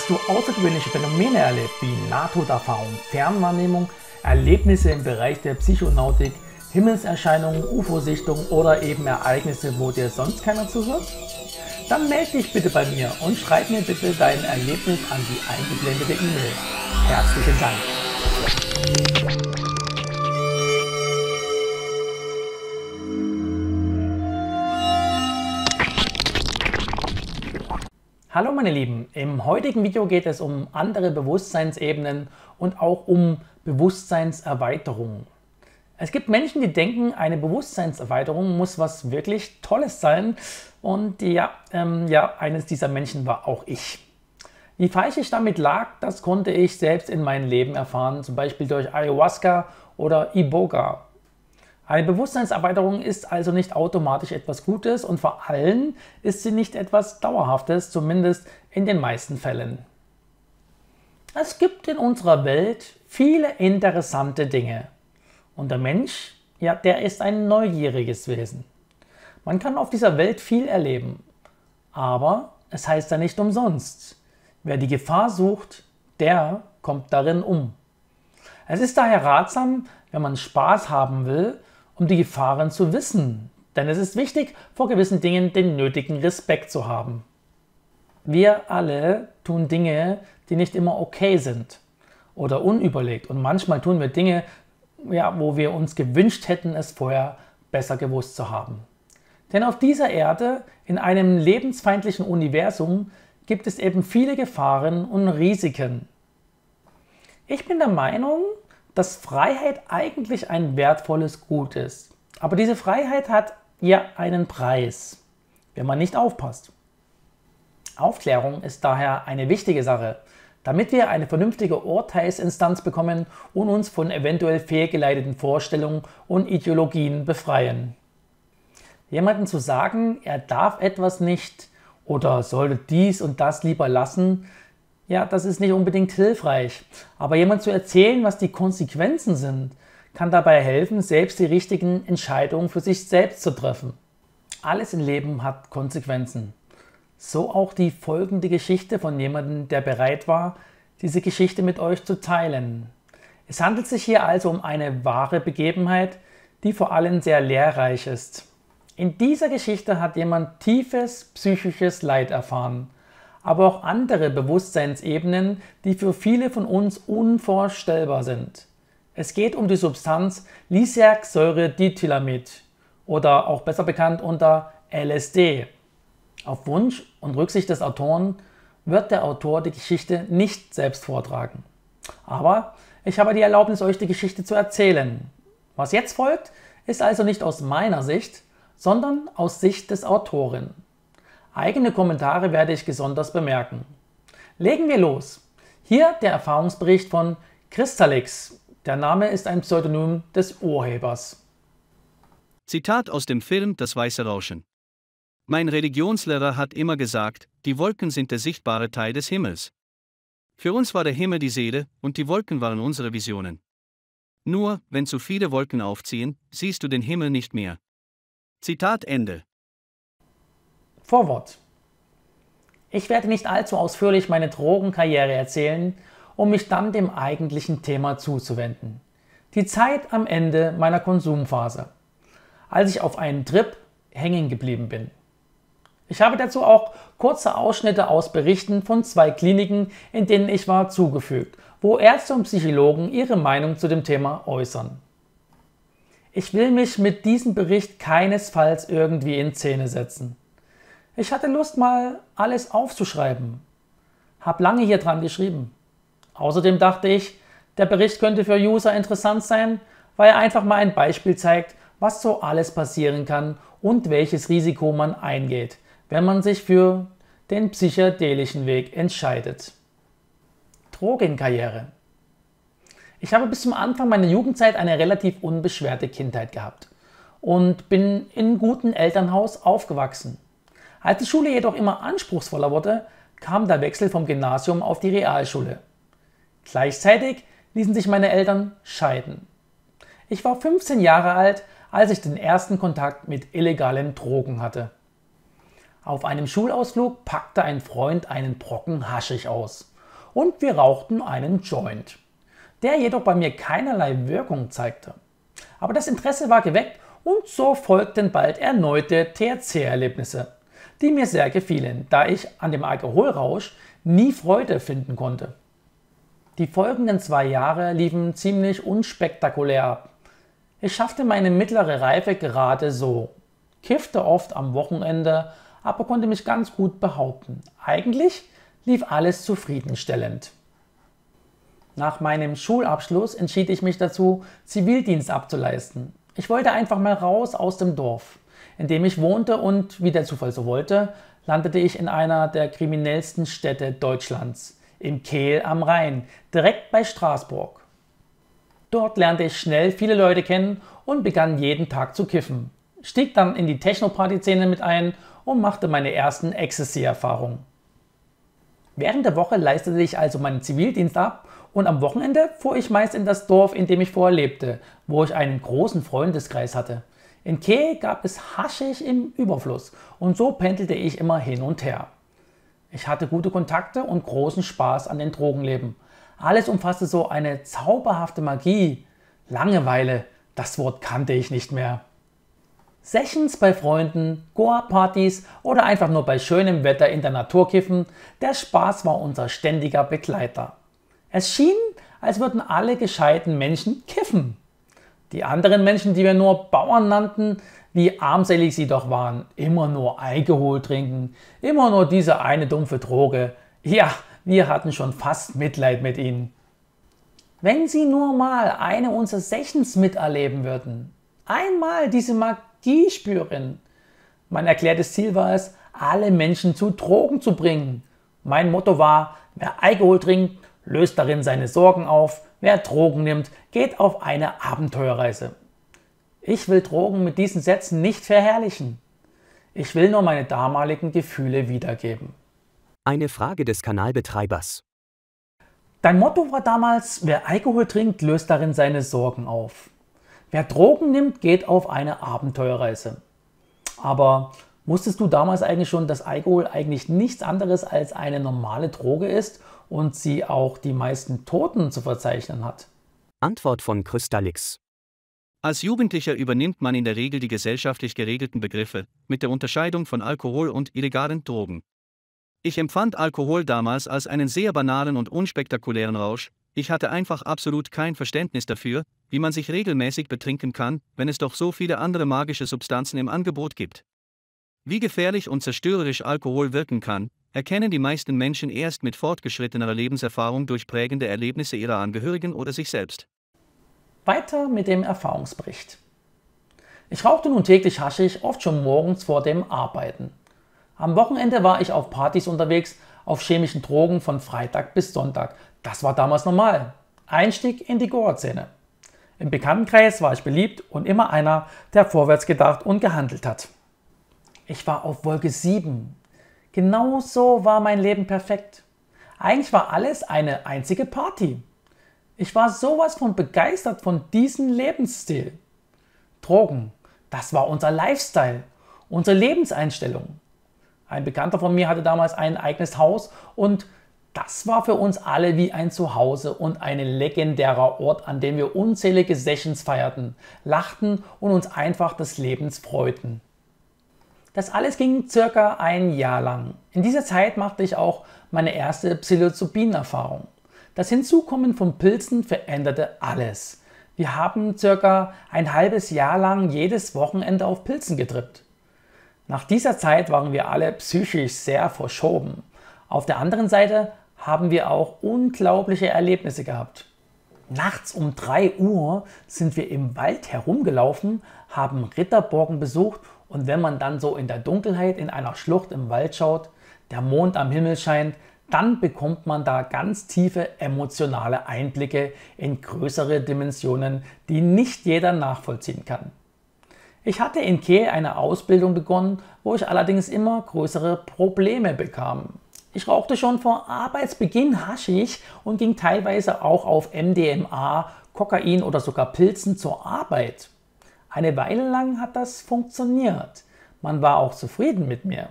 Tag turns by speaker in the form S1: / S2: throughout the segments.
S1: Hast du außergewöhnliche Phänomene erlebt, wie Nahtoderfahrung, Fernwahrnehmung, Erlebnisse im Bereich der Psychonautik, Himmelserscheinungen, UFO-Sichtungen oder eben Ereignisse, wo dir sonst keiner zuhört? Dann melde dich bitte bei mir und schreib mir bitte dein Erlebnis an die eingeblendete E-Mail. Herzlichen Dank. Hallo meine Lieben, im heutigen Video geht es um andere Bewusstseinsebenen und auch um Bewusstseinserweiterung. Es gibt Menschen, die denken, eine Bewusstseinserweiterung muss was wirklich Tolles sein und ja, ähm, ja eines dieser Menschen war auch ich. Wie falsch ich damit lag, das konnte ich selbst in meinem Leben erfahren, zum Beispiel durch Ayahuasca oder Iboga. Eine Bewusstseinserweiterung ist also nicht automatisch etwas Gutes und vor allem ist sie nicht etwas Dauerhaftes, zumindest in den meisten Fällen. Es gibt in unserer Welt viele interessante Dinge. Und der Mensch, ja, der ist ein neugieriges Wesen. Man kann auf dieser Welt viel erleben, aber es heißt ja nicht umsonst. Wer die Gefahr sucht, der kommt darin um. Es ist daher ratsam, wenn man Spaß haben will, um die Gefahren zu wissen, denn es ist wichtig, vor gewissen Dingen den nötigen Respekt zu haben. Wir alle tun Dinge, die nicht immer okay sind oder unüberlegt und manchmal tun wir Dinge, ja, wo wir uns gewünscht hätten, es vorher besser gewusst zu haben. Denn auf dieser Erde, in einem lebensfeindlichen Universum, gibt es eben viele Gefahren und Risiken. Ich bin der Meinung, dass Freiheit eigentlich ein wertvolles Gut ist. Aber diese Freiheit hat ja einen Preis, wenn man nicht aufpasst. Aufklärung ist daher eine wichtige Sache, damit wir eine vernünftige Urteilsinstanz bekommen und uns von eventuell fehlgeleiteten Vorstellungen und Ideologien befreien. Jemanden zu sagen, er darf etwas nicht oder sollte dies und das lieber lassen, ja, das ist nicht unbedingt hilfreich. Aber jemand zu erzählen, was die Konsequenzen sind, kann dabei helfen, selbst die richtigen Entscheidungen für sich selbst zu treffen. Alles im Leben hat Konsequenzen. So auch die folgende Geschichte von jemandem, der bereit war, diese Geschichte mit euch zu teilen. Es handelt sich hier also um eine wahre Begebenheit, die vor allem sehr lehrreich ist. In dieser Geschichte hat jemand tiefes psychisches Leid erfahren aber auch andere Bewusstseinsebenen, die für viele von uns unvorstellbar sind. Es geht um die Substanz Lysergsäure-Dithylamid oder auch besser bekannt unter LSD. Auf Wunsch und Rücksicht des Autoren wird der Autor die Geschichte nicht selbst vortragen. Aber ich habe die Erlaubnis, euch die Geschichte zu erzählen. Was jetzt folgt, ist also nicht aus meiner Sicht, sondern aus Sicht des Autoren. Eigene Kommentare werde ich besonders bemerken. Legen wir los. Hier der Erfahrungsbericht von Crystalix. Der Name ist ein Pseudonym des Urhebers.
S2: Zitat aus dem Film Das Weiße Rauschen. Mein Religionslehrer hat immer gesagt, die Wolken sind der sichtbare Teil des Himmels. Für uns war der Himmel die Seele, und die Wolken waren unsere Visionen. Nur, wenn zu viele Wolken aufziehen, siehst du den Himmel nicht mehr. Zitat Ende.
S1: Vorwort. Ich werde nicht allzu ausführlich meine Drogenkarriere erzählen, um mich dann dem eigentlichen Thema zuzuwenden. Die Zeit am Ende meiner Konsumphase, als ich auf einen Trip hängen geblieben bin. Ich habe dazu auch kurze Ausschnitte aus Berichten von zwei Kliniken, in denen ich war, zugefügt, wo Ärzte und Psychologen ihre Meinung zu dem Thema äußern. Ich will mich mit diesem Bericht keinesfalls irgendwie in Szene setzen. Ich hatte Lust, mal alles aufzuschreiben. Hab lange hier dran geschrieben. Außerdem dachte ich, der Bericht könnte für User interessant sein, weil er einfach mal ein Beispiel zeigt, was so alles passieren kann und welches Risiko man eingeht, wenn man sich für den psychedelischen Weg entscheidet. Drogenkarriere. Ich habe bis zum Anfang meiner Jugendzeit eine relativ unbeschwerte Kindheit gehabt und bin in gutem Elternhaus aufgewachsen. Als die Schule jedoch immer anspruchsvoller wurde, kam der Wechsel vom Gymnasium auf die Realschule. Gleichzeitig ließen sich meine Eltern scheiden. Ich war 15 Jahre alt, als ich den ersten Kontakt mit illegalen Drogen hatte. Auf einem Schulausflug packte ein Freund einen Brocken Haschig aus und wir rauchten einen Joint, der jedoch bei mir keinerlei Wirkung zeigte. Aber das Interesse war geweckt und so folgten bald erneute THC-Erlebnisse die mir sehr gefielen, da ich an dem Alkoholrausch nie Freude finden konnte. Die folgenden zwei Jahre liefen ziemlich unspektakulär ab. Ich schaffte meine mittlere Reife gerade so, kiffte oft am Wochenende, aber konnte mich ganz gut behaupten. Eigentlich lief alles zufriedenstellend. Nach meinem Schulabschluss entschied ich mich dazu, Zivildienst abzuleisten. Ich wollte einfach mal raus aus dem Dorf in dem ich wohnte und wie der Zufall so wollte, landete ich in einer der kriminellsten Städte Deutschlands, im Kehl am Rhein, direkt bei Straßburg. Dort lernte ich schnell viele Leute kennen und begann jeden Tag zu kiffen, stieg dann in die Techno-Party-Szene mit ein und machte meine ersten Ecstasy-Erfahrungen. Während der Woche leistete ich also meinen Zivildienst ab und am Wochenende fuhr ich meist in das Dorf, in dem ich vorher lebte, wo ich einen großen Freundeskreis hatte. In Kehl gab es Haschisch im Überfluss und so pendelte ich immer hin und her. Ich hatte gute Kontakte und großen Spaß an den Drogenleben. Alles umfasste so eine zauberhafte Magie. Langeweile, das Wort kannte ich nicht mehr. Sessions bei Freunden, Goa-Partys oder einfach nur bei schönem Wetter in der Natur kiffen, der Spaß war unser ständiger Begleiter. Es schien, als würden alle gescheiten Menschen kiffen. Die anderen Menschen, die wir nur Bauern nannten, wie armselig sie doch waren, immer nur Alkohol trinken, immer nur diese eine dumpfe Droge. Ja, wir hatten schon fast Mitleid mit ihnen. Wenn sie nur mal eine unserer Sessions miterleben würden, einmal diese Magie spüren. Mein erklärtes Ziel war es, alle Menschen zu Drogen zu bringen. Mein Motto war, wer Alkohol trinkt, löst darin seine Sorgen auf, Wer Drogen nimmt, geht auf eine Abenteuerreise. Ich will Drogen mit diesen Sätzen nicht verherrlichen. Ich will nur meine damaligen Gefühle wiedergeben.
S3: Eine Frage des Kanalbetreibers.
S1: Dein Motto war damals, wer Alkohol trinkt, löst darin seine Sorgen auf. Wer Drogen nimmt, geht auf eine Abenteuerreise. Aber wusstest du damals eigentlich schon, dass Alkohol eigentlich nichts anderes als eine normale Droge ist und sie auch die meisten Toten zu verzeichnen hat?
S2: Antwort von Krystallix. Als Jugendlicher übernimmt man in der Regel die gesellschaftlich geregelten Begriffe, mit der Unterscheidung von Alkohol und illegalen Drogen. Ich empfand Alkohol damals als einen sehr banalen und unspektakulären Rausch, ich hatte einfach absolut kein Verständnis dafür, wie man sich regelmäßig betrinken kann, wenn es doch so viele andere magische Substanzen im Angebot gibt. Wie gefährlich und zerstörerisch Alkohol wirken kann, erkennen die meisten Menschen erst mit fortgeschrittener Lebenserfahrung durch prägende Erlebnisse ihrer Angehörigen oder sich
S1: selbst. Weiter mit dem Erfahrungsbericht. Ich rauchte nun täglich Haschig, oft schon morgens vor dem Arbeiten. Am Wochenende war ich auf Partys unterwegs, auf chemischen Drogen von Freitag bis Sonntag. Das war damals normal. Einstieg in die Goa-Szene. Im Bekanntenkreis war ich beliebt und immer einer, der vorwärts gedacht und gehandelt hat. Ich war auf Wolke 7 Genau so war mein Leben perfekt. Eigentlich war alles eine einzige Party. Ich war sowas von begeistert von diesem Lebensstil. Drogen, das war unser Lifestyle, unsere Lebenseinstellung. Ein Bekannter von mir hatte damals ein eigenes Haus und das war für uns alle wie ein Zuhause und ein legendärer Ort, an dem wir unzählige Sessions feierten, lachten und uns einfach des Lebens freuten. Das alles ging circa ein Jahr lang. In dieser Zeit machte ich auch meine erste Psilocybin-Erfahrung. Das Hinzukommen von Pilzen veränderte alles. Wir haben circa ein halbes Jahr lang jedes Wochenende auf Pilzen getrippt. Nach dieser Zeit waren wir alle psychisch sehr verschoben. Auf der anderen Seite haben wir auch unglaubliche Erlebnisse gehabt. Nachts um 3 Uhr sind wir im Wald herumgelaufen, haben Ritterborgen besucht und wenn man dann so in der Dunkelheit in einer Schlucht im Wald schaut, der Mond am Himmel scheint, dann bekommt man da ganz tiefe emotionale Einblicke in größere Dimensionen, die nicht jeder nachvollziehen kann. Ich hatte in Kehl eine Ausbildung begonnen, wo ich allerdings immer größere Probleme bekam. Ich rauchte schon vor Arbeitsbeginn Haschig und ging teilweise auch auf MDMA, Kokain oder sogar Pilzen zur Arbeit. Eine Weile lang hat das funktioniert. Man war auch zufrieden mit mir.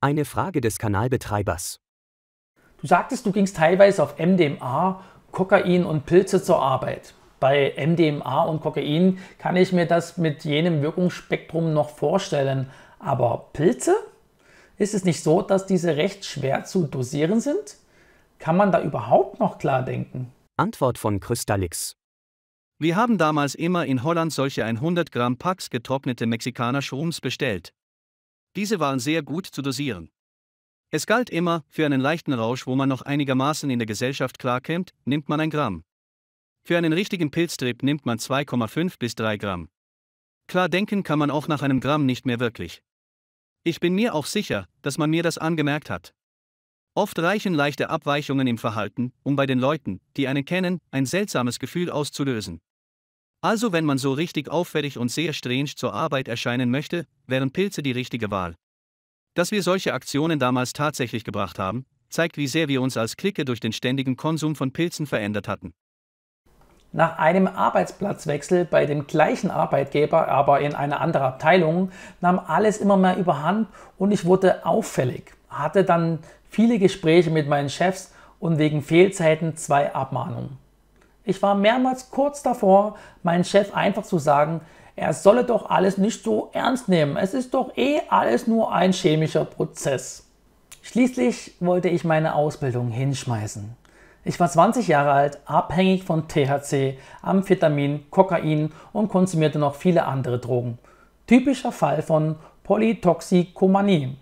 S3: Eine Frage des Kanalbetreibers.
S1: Du sagtest, du gingst teilweise auf MDMA, Kokain und Pilze zur Arbeit. Bei MDMA und Kokain kann ich mir das mit jenem Wirkungsspektrum noch vorstellen. Aber Pilze? Ist es nicht so, dass diese recht schwer zu dosieren sind? Kann man da überhaupt noch klar denken? Antwort von Krystalix.
S2: Wir haben damals immer in Holland solche 100 Gramm Packs getrocknete Mexikaner Shrooms bestellt. Diese waren sehr gut zu dosieren. Es galt immer, für einen leichten Rausch, wo man noch einigermaßen in der Gesellschaft klarkämmt, nimmt man ein Gramm. Für einen richtigen Pilztrip nimmt man 2,5 bis 3 Gramm. Klar denken kann man auch nach einem Gramm nicht mehr wirklich. Ich bin mir auch sicher, dass man mir das angemerkt hat. Oft reichen leichte Abweichungen im Verhalten, um bei den Leuten, die einen kennen, ein seltsames Gefühl auszulösen. Also wenn man so richtig auffällig und sehr strange zur Arbeit erscheinen möchte, wären Pilze die richtige Wahl. Dass wir solche Aktionen damals tatsächlich gebracht haben, zeigt, wie sehr wir uns als Clique durch den ständigen Konsum von Pilzen verändert hatten.
S1: Nach einem Arbeitsplatzwechsel bei dem gleichen Arbeitgeber, aber in einer anderen Abteilung, nahm alles immer mehr überhand und ich wurde auffällig, hatte dann viele Gespräche mit meinen Chefs und wegen Fehlzeiten zwei Abmahnungen. Ich war mehrmals kurz davor, meinem Chef einfach zu sagen, er solle doch alles nicht so ernst nehmen. Es ist doch eh alles nur ein chemischer Prozess. Schließlich wollte ich meine Ausbildung hinschmeißen. Ich war 20 Jahre alt, abhängig von THC, Amphetamin, Kokain und konsumierte noch viele andere Drogen. Typischer Fall von Polytoxikomanie.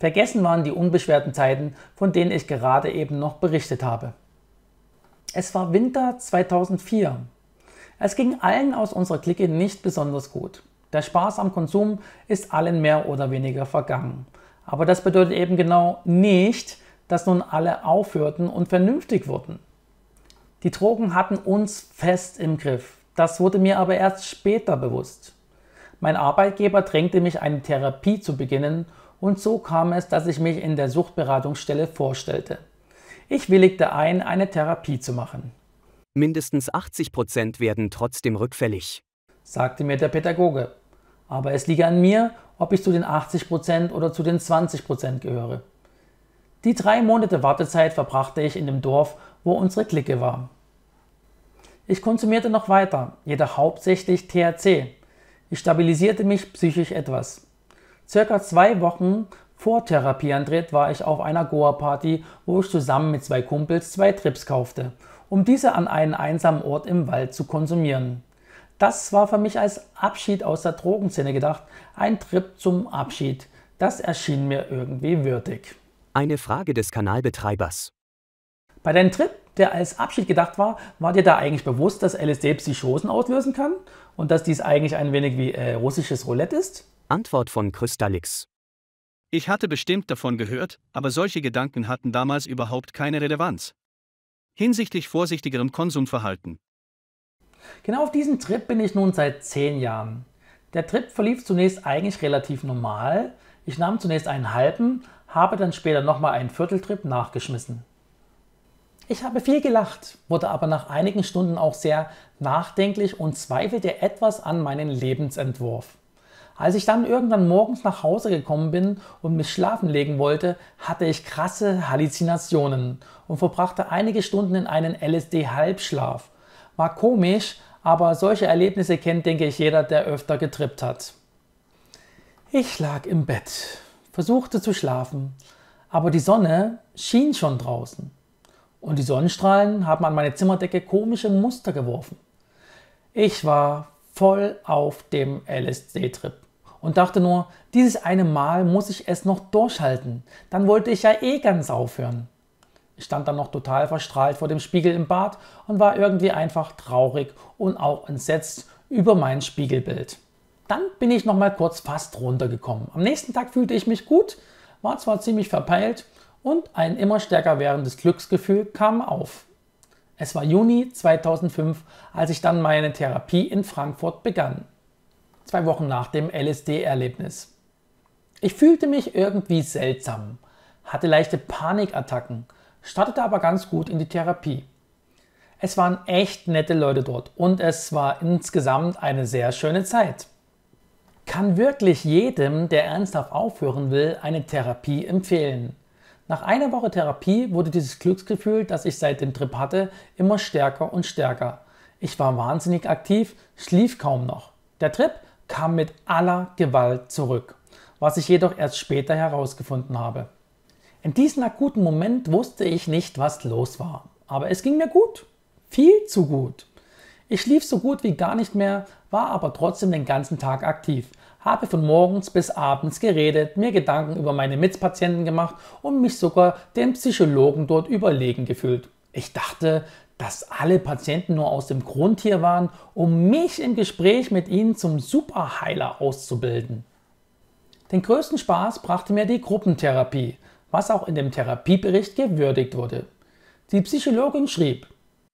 S1: Vergessen waren die unbeschwerten Zeiten, von denen ich gerade eben noch berichtet habe. Es war Winter 2004. Es ging allen aus unserer Clique nicht besonders gut. Der Spaß am Konsum ist allen mehr oder weniger vergangen. Aber das bedeutet eben genau nicht, dass nun alle aufhörten und vernünftig wurden. Die Drogen hatten uns fest im Griff. Das wurde mir aber erst später bewusst. Mein Arbeitgeber drängte mich, eine Therapie zu beginnen, und so kam es, dass ich mich in der Suchtberatungsstelle vorstellte. Ich willigte ein, eine Therapie zu machen. Mindestens 80
S3: Prozent werden trotzdem rückfällig,
S1: sagte mir der Pädagoge. Aber es liege an mir, ob ich zu den 80 Prozent oder zu den 20 Prozent gehöre. Die drei Monate Wartezeit verbrachte ich in dem Dorf, wo unsere Clique war. Ich konsumierte noch weiter, jedoch hauptsächlich THC. Ich stabilisierte mich psychisch etwas. Circa zwei Wochen vor Therapie Andret war ich auf einer Goa-Party, wo ich zusammen mit zwei Kumpels zwei Trips kaufte, um diese an einen einsamen Ort im Wald zu konsumieren. Das war für mich als Abschied aus der Drogenszene gedacht, ein Trip zum Abschied. Das erschien mir irgendwie würdig. Eine Frage des
S3: Kanalbetreibers.
S1: Bei deinem Trip, der als Abschied gedacht war, war dir da eigentlich bewusst, dass LSD Psychosen auslösen kann und dass dies eigentlich ein wenig wie äh, russisches Roulette ist? Antwort von Krystalix.
S2: Ich hatte bestimmt davon gehört, aber solche Gedanken hatten damals überhaupt keine Relevanz. Hinsichtlich vorsichtigerem Konsumverhalten.
S1: Genau auf diesem Trip bin ich nun seit zehn Jahren. Der Trip verlief zunächst eigentlich relativ normal. Ich nahm zunächst einen halben, habe dann später nochmal einen Vierteltrip nachgeschmissen. Ich habe viel gelacht, wurde aber nach einigen Stunden auch sehr nachdenklich und zweifelte etwas an meinen Lebensentwurf. Als ich dann irgendwann morgens nach Hause gekommen bin und mich schlafen legen wollte, hatte ich krasse Halluzinationen und verbrachte einige Stunden in einen LSD-Halbschlaf. War komisch, aber solche Erlebnisse kennt, denke ich, jeder, der öfter getrippt hat. Ich lag im Bett, versuchte zu schlafen, aber die Sonne schien schon draußen. Und die Sonnenstrahlen haben an meine Zimmerdecke komische Muster geworfen. Ich war voll auf dem LSD-Trip und dachte nur, dieses eine Mal muss ich es noch durchhalten, dann wollte ich ja eh ganz aufhören. Ich stand dann noch total verstrahlt vor dem Spiegel im Bad und war irgendwie einfach traurig und auch entsetzt über mein Spiegelbild. Dann bin ich noch mal kurz fast runtergekommen. Am nächsten Tag fühlte ich mich gut, war zwar ziemlich verpeilt und ein immer stärker werdendes Glücksgefühl kam auf. Es war Juni 2005, als ich dann meine Therapie in Frankfurt begann zwei Wochen nach dem LSD-Erlebnis. Ich fühlte mich irgendwie seltsam, hatte leichte Panikattacken, startete aber ganz gut in die Therapie. Es waren echt nette Leute dort und es war insgesamt eine sehr schöne Zeit. Kann wirklich jedem, der ernsthaft aufhören will, eine Therapie empfehlen. Nach einer Woche Therapie wurde dieses Glücksgefühl, das ich seit dem Trip hatte, immer stärker und stärker. Ich war wahnsinnig aktiv, schlief kaum noch. Der Trip kam mit aller Gewalt zurück, was ich jedoch erst später herausgefunden habe. In diesem akuten Moment wusste ich nicht, was los war, aber es ging mir gut, viel zu gut. Ich schlief so gut wie gar nicht mehr, war aber trotzdem den ganzen Tag aktiv, habe von morgens bis abends geredet, mir Gedanken über meine Mitpatienten gemacht und mich sogar dem Psychologen dort überlegen gefühlt. Ich dachte, dass alle Patienten nur aus dem Grund hier waren, um mich im Gespräch mit ihnen zum Superheiler auszubilden. Den größten Spaß brachte mir die Gruppentherapie, was auch in dem Therapiebericht gewürdigt wurde. Die Psychologin schrieb,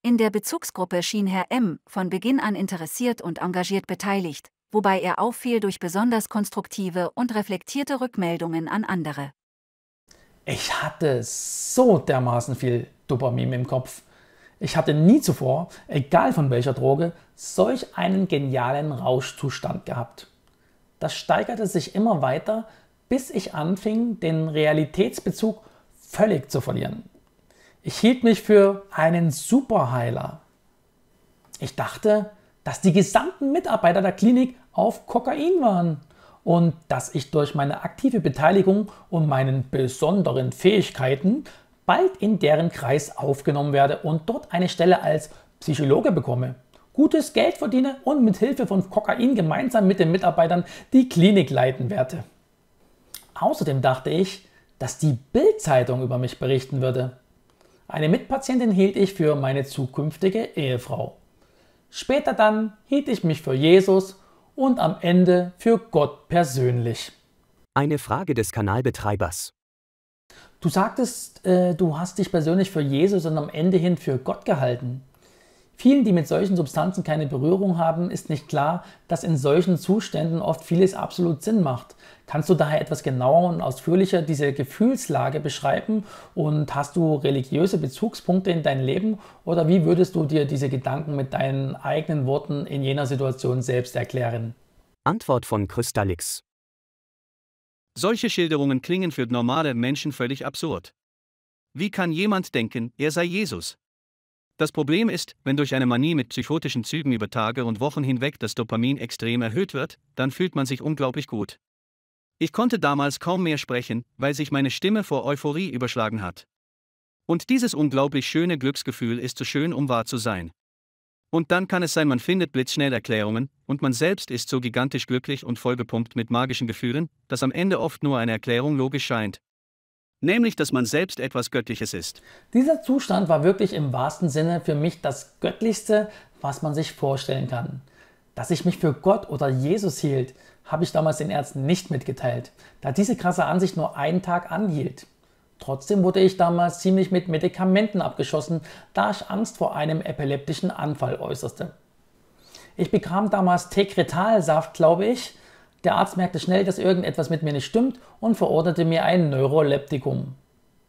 S4: in der Bezugsgruppe schien Herr M. von Beginn an interessiert und engagiert beteiligt, wobei er auffiel durch besonders konstruktive und reflektierte Rückmeldungen an andere.
S1: Ich hatte so dermaßen viel Dopamin im Kopf. Ich hatte nie zuvor, egal von welcher Droge, solch einen genialen Rauschzustand gehabt. Das steigerte sich immer weiter, bis ich anfing, den Realitätsbezug völlig zu verlieren. Ich hielt mich für einen Superheiler. Ich dachte, dass die gesamten Mitarbeiter der Klinik auf Kokain waren und dass ich durch meine aktive Beteiligung und meinen besonderen Fähigkeiten bald in deren Kreis aufgenommen werde und dort eine Stelle als Psychologe bekomme, gutes Geld verdiene und mit Hilfe von Kokain gemeinsam mit den Mitarbeitern die Klinik leiten werde. Außerdem dachte ich, dass die Bild-Zeitung über mich berichten würde. Eine Mitpatientin hielt ich für meine zukünftige Ehefrau. Später dann hielt ich mich für Jesus und am Ende für Gott persönlich. Eine Frage des Kanalbetreibers. Du sagtest, äh, du hast dich persönlich für Jesus und am Ende hin für Gott gehalten. Vielen, die mit solchen Substanzen keine Berührung haben, ist nicht klar, dass in solchen Zuständen oft vieles absolut Sinn macht. Kannst du daher etwas genauer und ausführlicher diese Gefühlslage beschreiben und hast du religiöse Bezugspunkte in deinem Leben oder wie würdest du dir diese Gedanken mit deinen eigenen Worten in jener Situation selbst erklären? Antwort von Krystallix
S2: solche Schilderungen klingen für normale Menschen völlig absurd. Wie kann jemand denken, er sei Jesus? Das Problem ist, wenn durch eine Manie mit psychotischen Zügen über Tage und Wochen hinweg das Dopamin extrem erhöht wird, dann fühlt man sich unglaublich gut. Ich konnte damals kaum mehr sprechen, weil sich meine Stimme vor Euphorie überschlagen hat. Und dieses unglaublich schöne Glücksgefühl ist zu schön, um wahr zu sein. Und dann kann es sein, man findet blitzschnell Erklärungen, und man selbst ist so gigantisch glücklich und vollgepumpt mit magischen Gefühlen, dass am Ende oft nur eine Erklärung logisch scheint. Nämlich, dass man selbst etwas
S1: Göttliches ist. Dieser Zustand war wirklich im wahrsten Sinne für mich das Göttlichste, was man sich vorstellen kann. Dass ich mich für Gott oder Jesus hielt, habe ich damals den Ärzten nicht mitgeteilt, da diese krasse Ansicht nur einen Tag anhielt. Trotzdem wurde ich damals ziemlich mit Medikamenten abgeschossen, da ich Angst vor einem epileptischen Anfall äußerste. Ich bekam damals Tekretalsaft, glaube ich. Der Arzt merkte schnell, dass irgendetwas mit mir nicht stimmt und verordnete mir ein Neuroleptikum.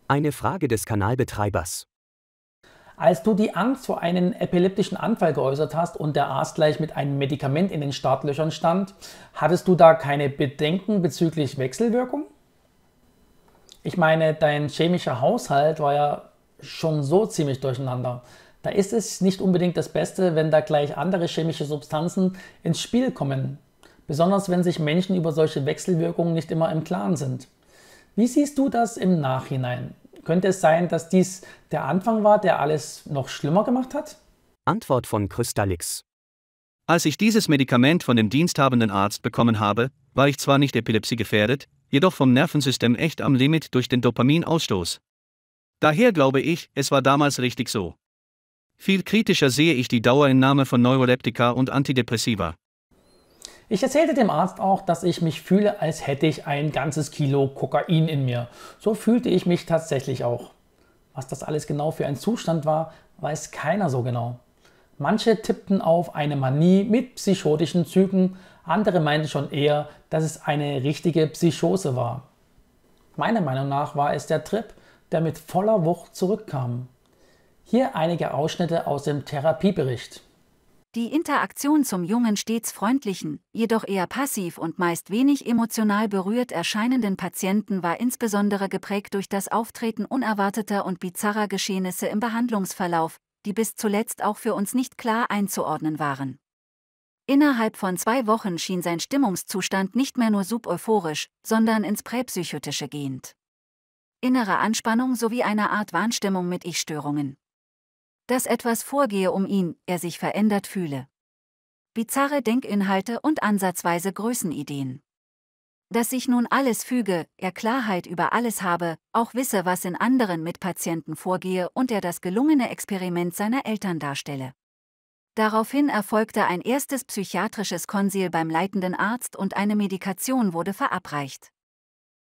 S1: Eine Frage
S3: des Kanalbetreibers.
S1: Als du die Angst vor einem epileptischen Anfall geäußert hast und der Arzt gleich mit einem Medikament in den Startlöchern stand, hattest du da keine Bedenken bezüglich Wechselwirkung? Ich meine, dein chemischer Haushalt war ja schon so ziemlich durcheinander. Da ist es nicht unbedingt das Beste, wenn da gleich andere chemische Substanzen ins Spiel kommen. Besonders wenn sich Menschen über solche Wechselwirkungen nicht immer im Klaren sind. Wie siehst du das im Nachhinein? Könnte es sein, dass dies der Anfang war, der alles noch schlimmer gemacht hat?
S2: Antwort von Crystalix. Als ich dieses Medikament von dem diensthabenden Arzt bekommen habe, war ich zwar nicht epilepsiegefährdet, jedoch vom Nervensystem echt am Limit durch den Dopaminausstoß. Daher glaube ich, es war damals richtig so. Viel kritischer sehe ich die Dauerinnahme von Neuroleptika und Antidepressiva.
S1: Ich erzählte dem Arzt auch, dass ich mich fühle, als hätte ich ein ganzes Kilo Kokain in mir. So fühlte ich mich tatsächlich auch. Was das alles genau für ein Zustand war, weiß keiner so genau. Manche tippten auf eine Manie mit psychotischen Zügen, andere meinten schon eher, dass es eine richtige Psychose war. Meiner Meinung nach war es der Trip, der mit voller Wucht zurückkam. Hier einige Ausschnitte aus dem Therapiebericht.
S4: Die Interaktion zum jungen, stets freundlichen, jedoch eher passiv und meist wenig emotional berührt erscheinenden Patienten war insbesondere geprägt durch das Auftreten unerwarteter und bizarrer Geschehnisse im Behandlungsverlauf, die bis zuletzt auch für uns nicht klar einzuordnen waren. Innerhalb von zwei Wochen schien sein Stimmungszustand nicht mehr nur subeuphorisch, sondern ins Präpsychotische gehend. Innere Anspannung sowie eine Art Wahnstimmung mit Ich-Störungen. Dass etwas vorgehe um ihn, er sich verändert fühle. Bizarre Denkinhalte und ansatzweise Größenideen. Dass sich nun alles füge, er Klarheit über alles habe, auch wisse, was in anderen Mitpatienten vorgehe und er das gelungene Experiment seiner Eltern darstelle. Daraufhin erfolgte ein erstes psychiatrisches Konsil beim leitenden Arzt und eine Medikation wurde verabreicht.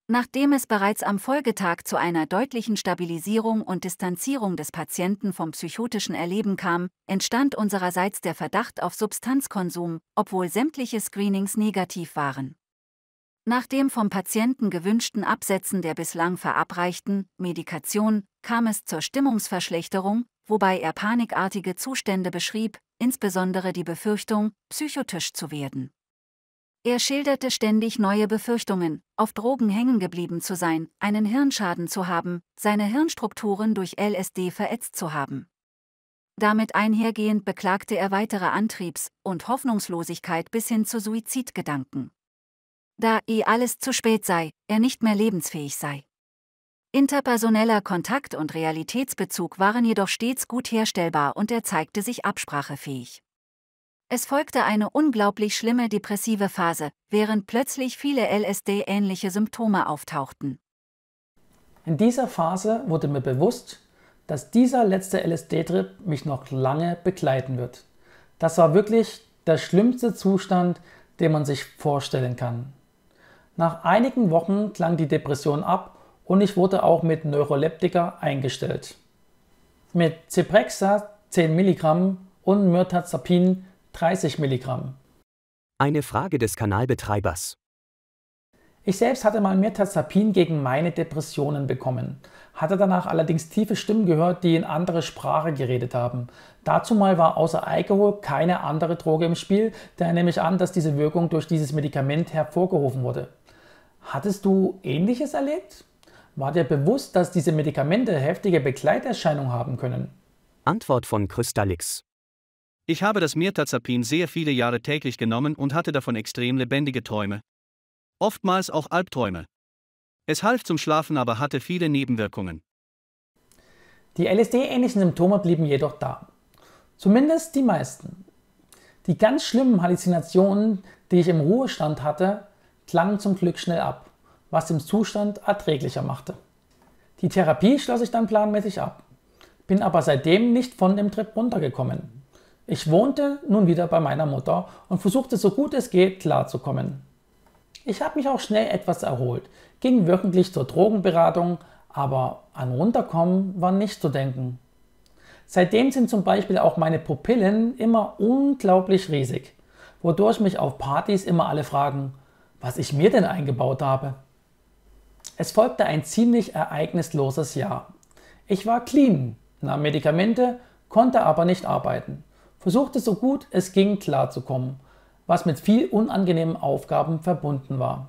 S4: Nachdem es bereits am Folgetag zu einer deutlichen Stabilisierung und Distanzierung des Patienten vom psychotischen Erleben kam, entstand unsererseits der Verdacht auf Substanzkonsum, obwohl sämtliche Screenings negativ waren. Nach dem vom Patienten gewünschten Absetzen der bislang verabreichten Medikation kam es zur Stimmungsverschlechterung, wobei er panikartige Zustände beschrieb, insbesondere die Befürchtung, psychotisch zu werden. Er schilderte ständig neue Befürchtungen, auf Drogen hängen geblieben zu sein, einen Hirnschaden zu haben, seine Hirnstrukturen durch LSD verätzt zu haben. Damit einhergehend beklagte er weitere Antriebs- und Hoffnungslosigkeit bis hin zu Suizidgedanken. Da eh alles zu spät sei, er nicht mehr lebensfähig sei. Interpersoneller Kontakt und Realitätsbezug waren jedoch stets gut herstellbar und er zeigte sich absprachefähig. Es folgte eine unglaublich schlimme depressive Phase, während plötzlich viele LSD-ähnliche Symptome auftauchten.
S1: In dieser Phase wurde mir bewusst, dass dieser letzte LSD-Trip mich noch lange begleiten wird. Das war wirklich der schlimmste Zustand, den man sich vorstellen kann. Nach einigen Wochen klang die Depression ab und ich wurde auch mit Neuroleptika eingestellt. Mit Ziprexa 10 mg und Myrtazapin 30 mg.
S3: Eine Frage des Kanalbetreibers.
S1: Ich selbst hatte mal Myrtazapin gegen meine Depressionen bekommen, hatte danach allerdings tiefe Stimmen gehört, die in andere Sprache geredet haben. Dazu mal war außer Alkohol keine andere Droge im Spiel, daher nehme ich an, dass diese Wirkung durch dieses Medikament hervorgerufen wurde. Hattest du ähnliches erlebt? War dir bewusst, dass diese Medikamente heftige Begleiterscheinungen haben können?
S3: Antwort von Crystalix.
S2: Ich habe das Mirtazapin sehr viele Jahre täglich genommen und hatte davon extrem lebendige Träume. Oftmals auch Albträume. Es half zum Schlafen, aber hatte viele Nebenwirkungen.
S1: Die LSD-ähnlichen Symptome blieben jedoch da. Zumindest die meisten. Die ganz schlimmen Halluzinationen, die ich im Ruhestand hatte, klangen zum Glück schnell ab was den Zustand erträglicher machte. Die Therapie schloss ich dann planmäßig ab, bin aber seitdem nicht von dem Trip runtergekommen. Ich wohnte nun wieder bei meiner Mutter und versuchte so gut es geht klarzukommen. Ich habe mich auch schnell etwas erholt, ging wirklich zur Drogenberatung, aber an Runterkommen war nicht zu denken. Seitdem sind zum Beispiel auch meine Pupillen immer unglaublich riesig, wodurch mich auf Partys immer alle fragen, was ich mir denn eingebaut habe. Es folgte ein ziemlich ereignisloses Jahr. Ich war clean, nahm Medikamente, konnte aber nicht arbeiten. Versuchte so gut es ging klarzukommen, was mit viel unangenehmen Aufgaben verbunden war.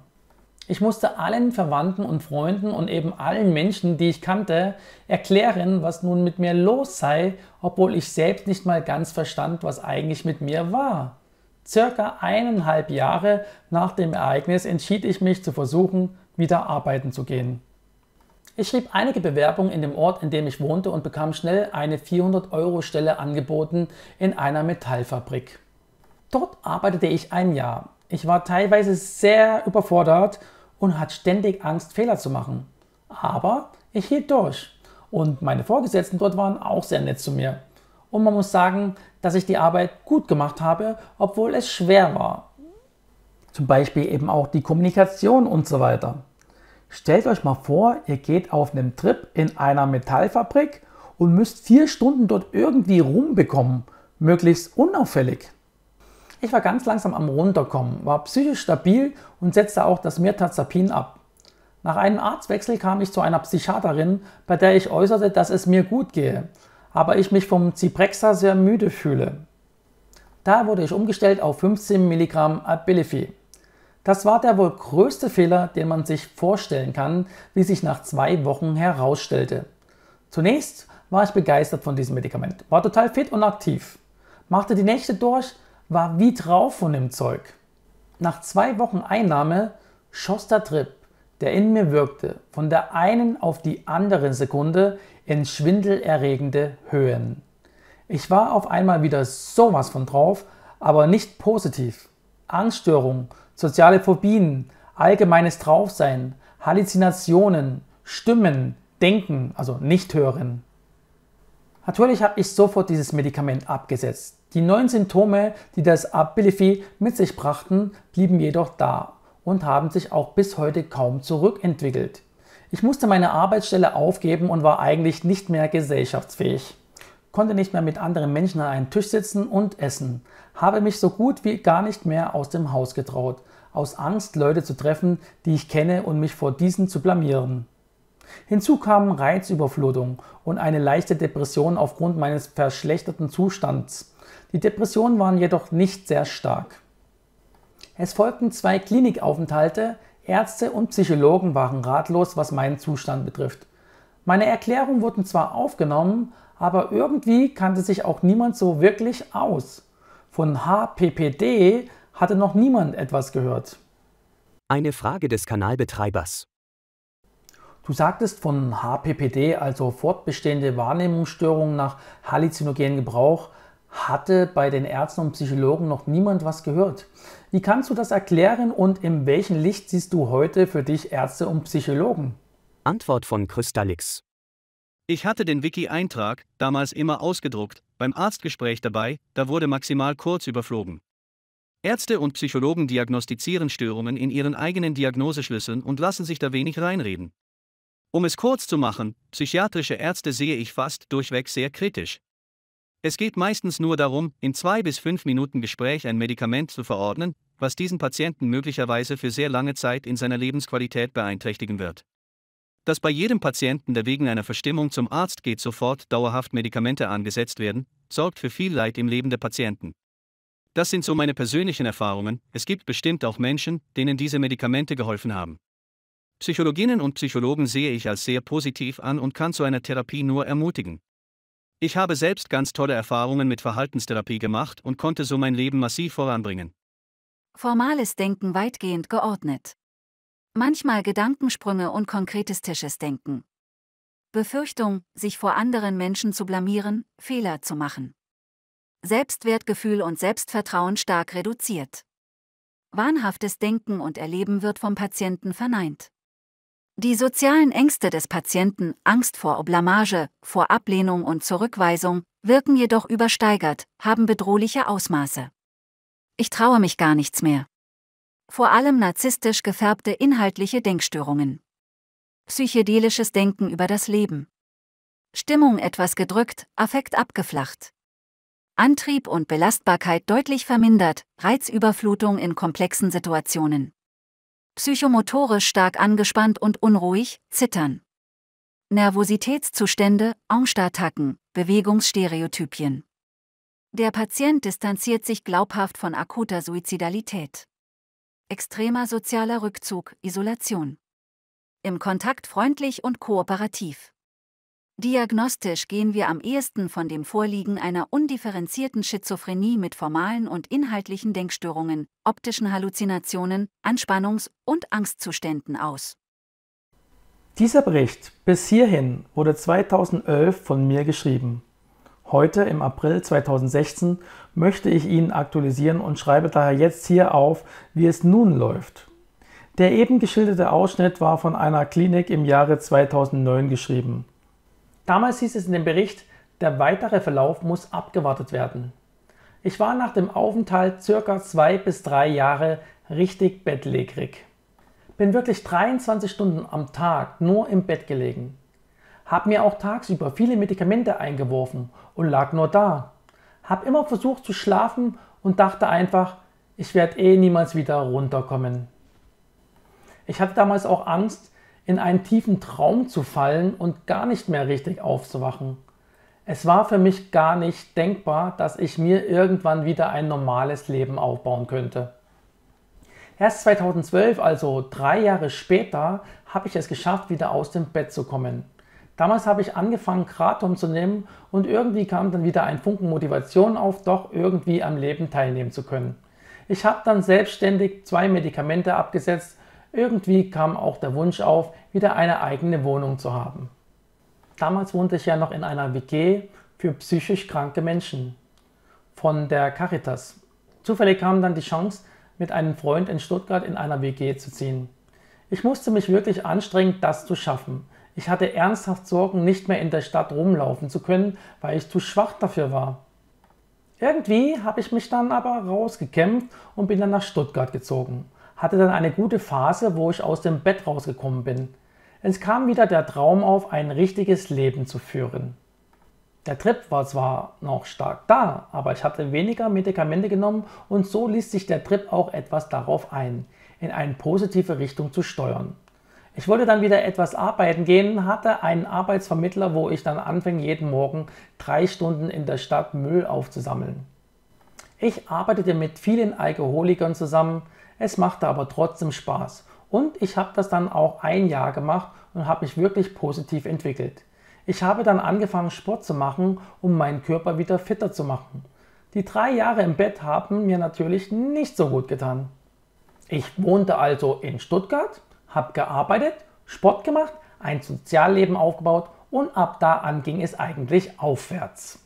S1: Ich musste allen Verwandten und Freunden und eben allen Menschen, die ich kannte, erklären, was nun mit mir los sei, obwohl ich selbst nicht mal ganz verstand, was eigentlich mit mir war. Circa eineinhalb Jahre nach dem Ereignis entschied ich mich zu versuchen, wieder arbeiten zu gehen. Ich schrieb einige Bewerbungen in dem Ort, in dem ich wohnte und bekam schnell eine 400-Euro-Stelle angeboten in einer Metallfabrik. Dort arbeitete ich ein Jahr. Ich war teilweise sehr überfordert und hatte ständig Angst, Fehler zu machen. Aber ich hielt durch und meine Vorgesetzten dort waren auch sehr nett zu mir. Und man muss sagen, dass ich die Arbeit gut gemacht habe, obwohl es schwer war. Zum Beispiel eben auch die Kommunikation und so weiter. Stellt euch mal vor, ihr geht auf einem Trip in einer Metallfabrik und müsst vier Stunden dort irgendwie rumbekommen, möglichst unauffällig. Ich war ganz langsam am Runterkommen, war psychisch stabil und setzte auch das Mirtazapin ab. Nach einem Arztwechsel kam ich zu einer Psychiaterin, bei der ich äußerte, dass es mir gut gehe, aber ich mich vom Zyprexa sehr müde fühle. Da wurde ich umgestellt auf 15 Milligramm Abilify. Das war der wohl größte Fehler, den man sich vorstellen kann, wie sich nach zwei Wochen herausstellte. Zunächst war ich begeistert von diesem Medikament, war total fit und aktiv, machte die Nächte durch, war wie drauf von dem Zeug. Nach zwei Wochen Einnahme schoss der Trip, der in mir wirkte, von der einen auf die andere Sekunde in schwindelerregende Höhen. Ich war auf einmal wieder sowas von drauf, aber nicht positiv. Angststörungen, soziale Phobien, allgemeines Draufsein, Halluzinationen, Stimmen, Denken, also nicht hören. Natürlich habe ich sofort dieses Medikament abgesetzt. Die neuen Symptome, die das Abilify mit sich brachten, blieben jedoch da und haben sich auch bis heute kaum zurückentwickelt. Ich musste meine Arbeitsstelle aufgeben und war eigentlich nicht mehr gesellschaftsfähig. Konnte nicht mehr mit anderen Menschen an einem Tisch sitzen und essen. Habe mich so gut wie gar nicht mehr aus dem Haus getraut aus Angst, Leute zu treffen, die ich kenne und mich vor diesen zu blamieren. Hinzu kamen Reizüberflutung und eine leichte Depression aufgrund meines verschlechterten Zustands. Die Depressionen waren jedoch nicht sehr stark. Es folgten zwei Klinikaufenthalte, Ärzte und Psychologen waren ratlos, was meinen Zustand betrifft. Meine Erklärungen wurden zwar aufgenommen, aber irgendwie kannte sich auch niemand so wirklich aus. Von HPPD hatte noch niemand etwas gehört. Eine Frage
S3: des Kanalbetreibers.
S1: Du sagtest von HPPD, also fortbestehende Wahrnehmungsstörungen nach halluzinogenen Gebrauch, hatte bei den Ärzten und Psychologen noch niemand was gehört. Wie kannst du das erklären und in welchem Licht siehst du heute für dich Ärzte und Psychologen?
S3: Antwort von Krystalix.
S1: Ich
S2: hatte den Wiki-Eintrag, damals immer ausgedruckt, beim Arztgespräch dabei, da wurde maximal kurz überflogen. Ärzte und Psychologen diagnostizieren Störungen in ihren eigenen Diagnoseschlüsseln und lassen sich da wenig reinreden. Um es kurz zu machen, psychiatrische Ärzte sehe ich fast durchweg sehr kritisch. Es geht meistens nur darum, in zwei bis fünf Minuten Gespräch ein Medikament zu verordnen, was diesen Patienten möglicherweise für sehr lange Zeit in seiner Lebensqualität beeinträchtigen wird. Dass bei jedem Patienten, der wegen einer Verstimmung zum Arzt geht, sofort dauerhaft Medikamente angesetzt werden, sorgt für viel Leid im Leben der Patienten. Das sind so meine persönlichen Erfahrungen. Es gibt bestimmt auch Menschen, denen diese Medikamente geholfen haben. Psychologinnen und Psychologen sehe ich als sehr positiv an und kann zu einer Therapie nur ermutigen. Ich habe selbst ganz tolle Erfahrungen mit Verhaltenstherapie gemacht und konnte so mein Leben massiv voranbringen.
S4: Formales Denken weitgehend geordnet. Manchmal Gedankensprünge und konkretes Tisches Denken. Befürchtung, sich vor anderen Menschen zu blamieren, Fehler zu machen. Selbstwertgefühl und Selbstvertrauen stark reduziert. Wahnhaftes Denken und Erleben wird vom Patienten verneint. Die sozialen Ängste des Patienten, Angst vor Oblamage, vor Ablehnung und Zurückweisung, wirken jedoch übersteigert, haben bedrohliche Ausmaße. Ich traue mich gar nichts mehr. Vor allem narzisstisch gefärbte inhaltliche Denkstörungen. Psychedelisches Denken über das Leben. Stimmung etwas gedrückt, Affekt abgeflacht. Antrieb und Belastbarkeit deutlich vermindert, Reizüberflutung in komplexen Situationen. Psychomotorisch stark angespannt und unruhig, Zittern. Nervositätszustände, Angstattacken, Bewegungsstereotypien. Der Patient distanziert sich glaubhaft von akuter Suizidalität. Extremer sozialer Rückzug, Isolation. Im Kontakt freundlich und kooperativ. Diagnostisch gehen wir am ehesten von dem Vorliegen einer undifferenzierten Schizophrenie mit formalen und inhaltlichen Denkstörungen, optischen Halluzinationen, Anspannungs- und Angstzuständen aus.
S1: Dieser Bericht bis hierhin wurde 2011 von mir geschrieben. Heute im April 2016 möchte ich ihn aktualisieren und schreibe daher jetzt hier auf, wie es nun läuft. Der eben geschilderte Ausschnitt war von einer Klinik im Jahre 2009 geschrieben. Damals hieß es in dem Bericht, der weitere Verlauf muss abgewartet werden. Ich war nach dem Aufenthalt circa zwei bis drei Jahre richtig bettlägerig. Bin wirklich 23 Stunden am Tag nur im Bett gelegen. Hab mir auch tagsüber viele Medikamente eingeworfen und lag nur da. Hab immer versucht zu schlafen und dachte einfach, ich werde eh niemals wieder runterkommen. Ich hatte damals auch Angst, in einen tiefen Traum zu fallen und gar nicht mehr richtig aufzuwachen. Es war für mich gar nicht denkbar, dass ich mir irgendwann wieder ein normales Leben aufbauen könnte. Erst 2012, also drei Jahre später, habe ich es geschafft, wieder aus dem Bett zu kommen. Damals habe ich angefangen, Kratom zu nehmen und irgendwie kam dann wieder ein Funken Motivation auf, doch irgendwie am Leben teilnehmen zu können. Ich habe dann selbstständig zwei Medikamente abgesetzt, irgendwie kam auch der Wunsch auf, wieder eine eigene Wohnung zu haben. Damals wohnte ich ja noch in einer WG für psychisch kranke Menschen von der Caritas. Zufällig kam dann die Chance, mit einem Freund in Stuttgart in einer WG zu ziehen. Ich musste mich wirklich anstrengen, das zu schaffen. Ich hatte ernsthaft Sorgen, nicht mehr in der Stadt rumlaufen zu können, weil ich zu schwach dafür war. Irgendwie habe ich mich dann aber rausgekämpft und bin dann nach Stuttgart gezogen hatte dann eine gute Phase, wo ich aus dem Bett rausgekommen bin. Es kam wieder der Traum auf, ein richtiges Leben zu führen. Der Trip war zwar noch stark da, aber ich hatte weniger Medikamente genommen und so ließ sich der Trip auch etwas darauf ein, in eine positive Richtung zu steuern. Ich wollte dann wieder etwas arbeiten gehen, hatte einen Arbeitsvermittler, wo ich dann anfing, jeden Morgen drei Stunden in der Stadt Müll aufzusammeln. Ich arbeitete mit vielen Alkoholikern zusammen, es machte aber trotzdem Spaß und ich habe das dann auch ein Jahr gemacht und habe mich wirklich positiv entwickelt. Ich habe dann angefangen, Sport zu machen, um meinen Körper wieder fitter zu machen. Die drei Jahre im Bett haben mir natürlich nicht so gut getan. Ich wohnte also in Stuttgart, habe gearbeitet, Sport gemacht, ein Sozialleben aufgebaut und ab da an ging es eigentlich aufwärts.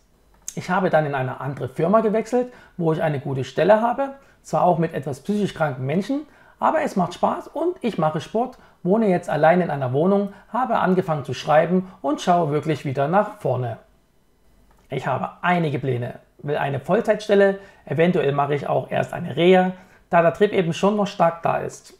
S1: Ich habe dann in eine andere Firma gewechselt, wo ich eine gute Stelle habe, zwar auch mit etwas psychisch kranken Menschen, aber es macht Spaß und ich mache Sport, wohne jetzt allein in einer Wohnung, habe angefangen zu schreiben und schaue wirklich wieder nach vorne. Ich habe einige Pläne, will eine Vollzeitstelle, eventuell mache ich auch erst eine Reha, da der Trip eben schon noch stark da ist.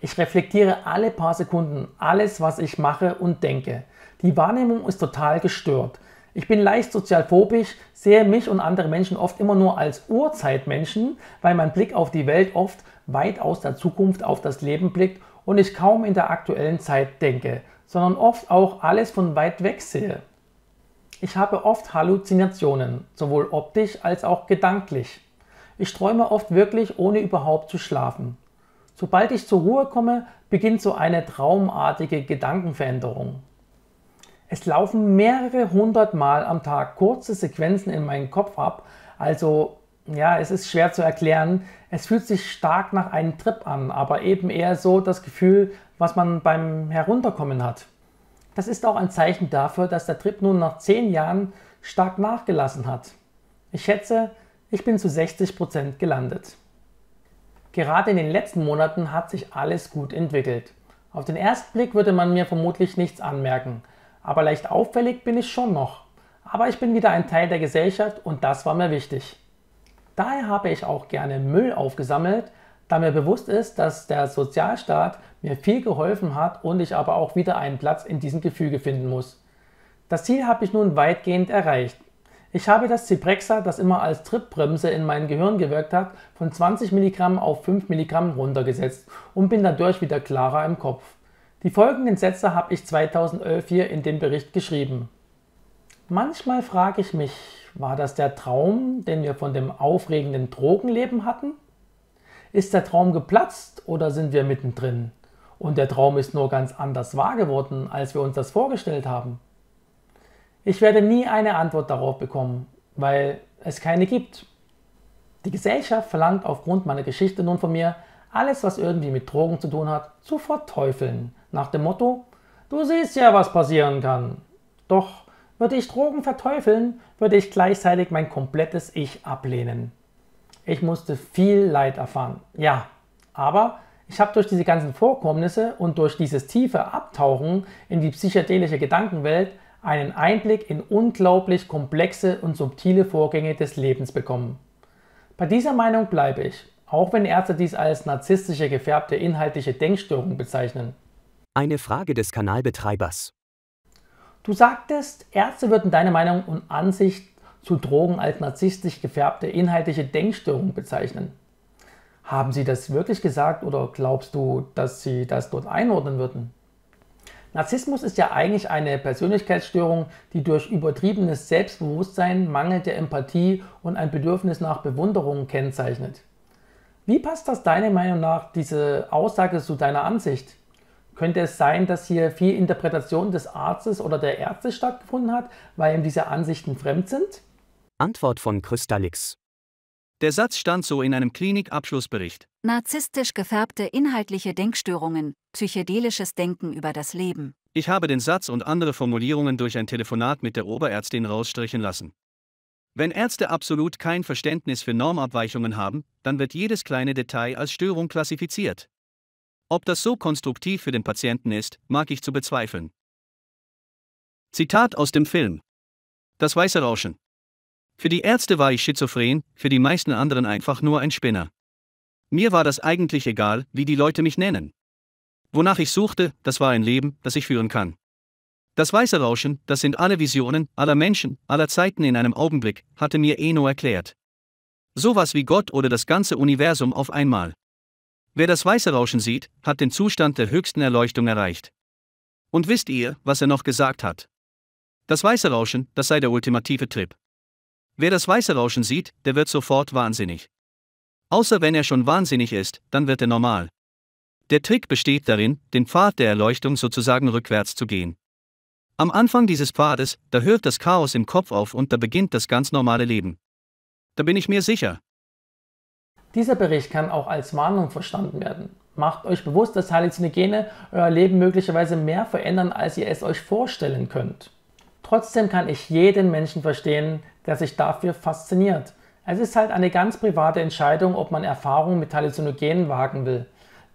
S1: Ich reflektiere alle paar Sekunden alles, was ich mache und denke. Die Wahrnehmung ist total gestört. Ich bin leicht sozialphobisch, sehe mich und andere Menschen oft immer nur als Urzeitmenschen, weil mein Blick auf die Welt oft weit aus der Zukunft auf das Leben blickt und ich kaum in der aktuellen Zeit denke, sondern oft auch alles von weit weg sehe. Ich habe oft Halluzinationen, sowohl optisch als auch gedanklich. Ich träume oft wirklich, ohne überhaupt zu schlafen. Sobald ich zur Ruhe komme, beginnt so eine traumartige Gedankenveränderung. Es laufen mehrere hundert Mal am Tag kurze Sequenzen in meinen Kopf ab. Also ja, es ist schwer zu erklären. Es fühlt sich stark nach einem Trip an, aber eben eher so das Gefühl, was man beim Herunterkommen hat. Das ist auch ein Zeichen dafür, dass der Trip nun nach zehn Jahren stark nachgelassen hat. Ich schätze, ich bin zu 60% gelandet. Gerade in den letzten Monaten hat sich alles gut entwickelt. Auf den ersten Blick würde man mir vermutlich nichts anmerken aber leicht auffällig bin ich schon noch. Aber ich bin wieder ein Teil der Gesellschaft und das war mir wichtig. Daher habe ich auch gerne Müll aufgesammelt, da mir bewusst ist, dass der Sozialstaat mir viel geholfen hat und ich aber auch wieder einen Platz in diesem Gefüge finden muss. Das Ziel habe ich nun weitgehend erreicht. Ich habe das Ziprexa, das immer als Trittbremse in mein Gehirn gewirkt hat, von 20 mg auf 5 mg runtergesetzt und bin dadurch wieder klarer im Kopf. Die folgenden Sätze habe ich 2011 hier in dem Bericht geschrieben. Manchmal frage ich mich, war das der Traum, den wir von dem aufregenden Drogenleben hatten? Ist der Traum geplatzt oder sind wir mittendrin? Und der Traum ist nur ganz anders wahr geworden, als wir uns das vorgestellt haben. Ich werde nie eine Antwort darauf bekommen, weil es keine gibt. Die Gesellschaft verlangt aufgrund meiner Geschichte nun von mir, alles, was irgendwie mit Drogen zu tun hat, zu verteufeln, nach dem Motto, du siehst ja, was passieren kann. Doch würde ich Drogen verteufeln, würde ich gleichzeitig mein komplettes Ich ablehnen. Ich musste viel Leid erfahren, ja, aber ich habe durch diese ganzen Vorkommnisse und durch dieses tiefe Abtauchen in die psychedelische Gedankenwelt einen Einblick in unglaublich komplexe und subtile Vorgänge des Lebens bekommen. Bei dieser Meinung bleibe ich, auch wenn Ärzte dies als narzisstische gefärbte inhaltliche Denkstörung bezeichnen.
S3: Eine Frage des Kanalbetreibers.
S1: Du sagtest, Ärzte würden deine Meinung und Ansicht zu Drogen als narzisstisch gefärbte inhaltliche Denkstörung bezeichnen. Haben sie das wirklich gesagt oder glaubst du, dass sie das dort einordnen würden? Narzissmus ist ja eigentlich eine Persönlichkeitsstörung, die durch übertriebenes Selbstbewusstsein, mangelnde Empathie und ein Bedürfnis nach Bewunderung kennzeichnet. Wie passt das deiner Meinung nach diese Aussage zu deiner Ansicht? Könnte es sein, dass hier viel Interpretation des Arztes oder der Ärzte stattgefunden hat, weil ihm diese Ansichten fremd sind?
S2: Antwort von Krystallix. Der Satz stand so in einem Klinikabschlussbericht.
S4: Narzisstisch gefärbte inhaltliche Denkstörungen, psychedelisches Denken über das Leben.
S2: Ich habe den Satz und andere Formulierungen durch ein Telefonat mit der Oberärztin rausstrichen lassen. Wenn Ärzte absolut kein Verständnis für Normabweichungen haben, dann wird jedes kleine Detail als Störung klassifiziert. Ob das so konstruktiv für den Patienten ist, mag ich zu bezweifeln. Zitat aus dem Film. Das weiße Rauschen. Für die Ärzte war ich schizophren, für die meisten anderen einfach nur ein Spinner. Mir war das eigentlich egal, wie die Leute mich nennen. Wonach ich suchte, das war ein Leben, das ich führen kann. Das weiße Rauschen, das sind alle Visionen, aller Menschen, aller Zeiten in einem Augenblick, hatte mir Eno erklärt. Sowas wie Gott oder das ganze Universum auf einmal. Wer das weiße Rauschen sieht, hat den Zustand der höchsten Erleuchtung erreicht. Und wisst ihr, was er noch gesagt hat? Das weiße Rauschen, das sei der ultimative Trip. Wer das weiße Rauschen sieht, der wird sofort wahnsinnig. Außer wenn er schon wahnsinnig ist, dann wird er normal. Der Trick besteht darin, den Pfad der Erleuchtung sozusagen rückwärts zu gehen. Am Anfang dieses Pfades, da hört das Chaos im Kopf auf und da beginnt das ganz normale Leben. Da bin ich mir sicher,
S1: dieser Bericht kann auch als Warnung verstanden werden. Macht euch bewusst, dass Halluzinogene euer Leben möglicherweise mehr verändern, als ihr es euch vorstellen könnt. Trotzdem kann ich jeden Menschen verstehen, der sich dafür fasziniert. Es ist halt eine ganz private Entscheidung, ob man Erfahrungen mit Halluzinogenen wagen will.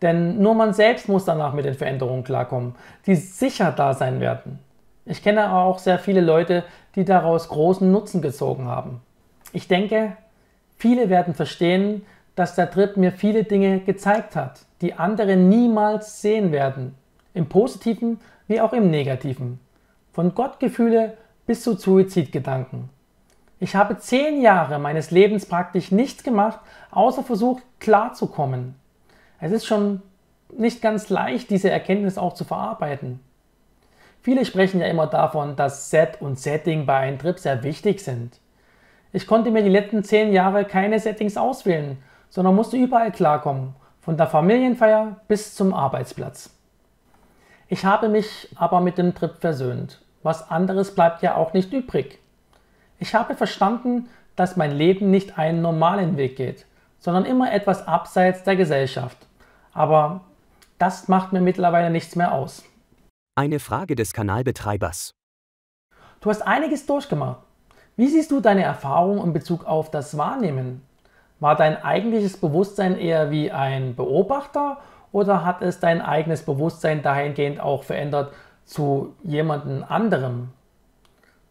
S1: Denn nur man selbst muss danach mit den Veränderungen klarkommen, die sicher da sein werden. Ich kenne aber auch sehr viele Leute, die daraus großen Nutzen gezogen haben. Ich denke, viele werden verstehen, dass der Trip mir viele Dinge gezeigt hat, die andere niemals sehen werden, im positiven wie auch im negativen, von Gottgefühle bis zu Suizidgedanken. Ich habe zehn Jahre meines Lebens praktisch nichts gemacht, außer versucht klarzukommen. Es ist schon nicht ganz leicht, diese Erkenntnis auch zu verarbeiten. Viele sprechen ja immer davon, dass Set und Setting bei einem Trip sehr wichtig sind. Ich konnte mir die letzten zehn Jahre keine Settings auswählen, sondern musste überall klarkommen, von der Familienfeier bis zum Arbeitsplatz. Ich habe mich aber mit dem Trip versöhnt. Was anderes bleibt ja auch nicht übrig. Ich habe verstanden, dass mein Leben nicht einen normalen Weg geht, sondern immer etwas abseits der Gesellschaft. Aber das macht mir mittlerweile nichts mehr aus.
S3: Eine Frage des Kanalbetreibers.
S1: Du hast einiges durchgemacht. Wie siehst du deine Erfahrung in Bezug auf das Wahrnehmen? War dein eigentliches Bewusstsein eher wie ein Beobachter oder hat es dein eigenes Bewusstsein dahingehend auch verändert zu jemandem anderem?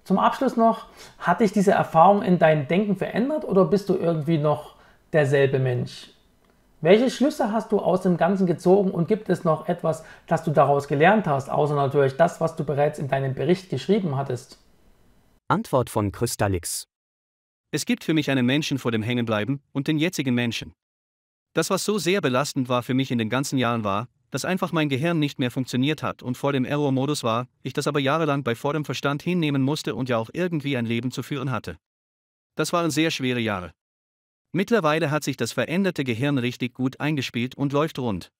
S1: Zum Abschluss noch, hat dich diese Erfahrung in deinem Denken verändert oder bist du irgendwie noch derselbe Mensch? Welche Schlüsse hast du aus dem Ganzen gezogen und gibt es noch etwas, das du daraus gelernt hast, außer natürlich das, was du bereits in deinem Bericht geschrieben hattest?
S2: Antwort von Krystallix es gibt für mich einen Menschen vor dem Hängenbleiben und den jetzigen Menschen. Das, was so sehr belastend war für mich in den ganzen Jahren war, dass einfach mein Gehirn nicht mehr funktioniert hat und vor dem Error-Modus war, ich das aber jahrelang bei vollem Verstand hinnehmen musste und ja auch irgendwie ein Leben zu führen hatte. Das waren sehr schwere Jahre. Mittlerweile hat sich das veränderte Gehirn richtig gut eingespielt und läuft rund.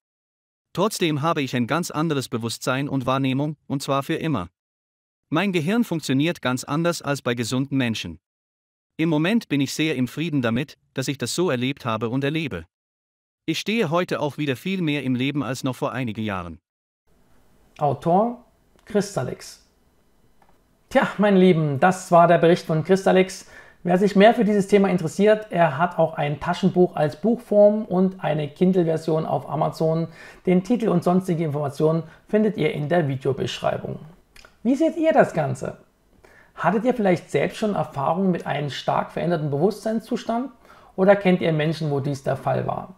S2: Trotzdem habe ich ein ganz anderes Bewusstsein und Wahrnehmung, und zwar für immer. Mein Gehirn funktioniert ganz anders als bei gesunden Menschen. Im Moment bin ich sehr im Frieden damit, dass ich das so erlebt habe und erlebe. Ich stehe heute auch wieder viel mehr im Leben als noch vor einigen Jahren.
S1: Autor Christalix. Tja, meine Lieben, das war der Bericht von Christalix. Wer sich mehr für dieses Thema interessiert, er hat auch ein Taschenbuch als Buchform und eine Kindle-Version auf Amazon. Den Titel und sonstige Informationen findet ihr in der Videobeschreibung. Wie seht ihr das Ganze? Hattet ihr vielleicht selbst schon Erfahrungen mit einem stark veränderten Bewusstseinszustand oder kennt ihr Menschen, wo dies der Fall war?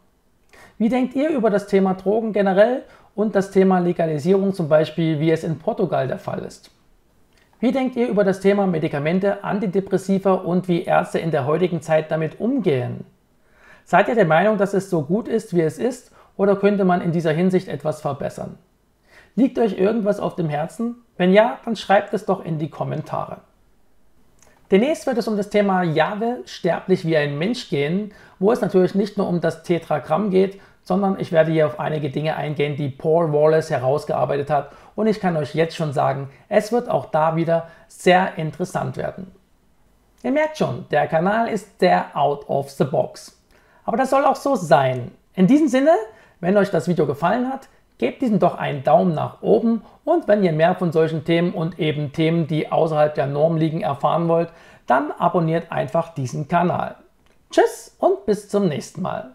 S1: Wie denkt ihr über das Thema Drogen generell und das Thema Legalisierung zum Beispiel, wie es in Portugal der Fall ist? Wie denkt ihr über das Thema Medikamente, Antidepressiva und wie Ärzte in der heutigen Zeit damit umgehen? Seid ihr der Meinung, dass es so gut ist, wie es ist, oder könnte man in dieser Hinsicht etwas verbessern? Liegt euch irgendwas auf dem Herzen? Wenn ja, dann schreibt es doch in die Kommentare. Demnächst wird es um das Thema Jahwe sterblich wie ein Mensch gehen, wo es natürlich nicht nur um das Tetragramm geht, sondern ich werde hier auf einige Dinge eingehen, die Paul Wallace herausgearbeitet hat und ich kann euch jetzt schon sagen, es wird auch da wieder sehr interessant werden. Ihr merkt schon, der Kanal ist der out of the box. Aber das soll auch so sein. In diesem Sinne, wenn euch das Video gefallen hat, Gebt diesem doch einen Daumen nach oben und wenn ihr mehr von solchen Themen und eben Themen, die außerhalb der Norm liegen, erfahren wollt, dann abonniert einfach diesen Kanal. Tschüss und bis zum nächsten Mal.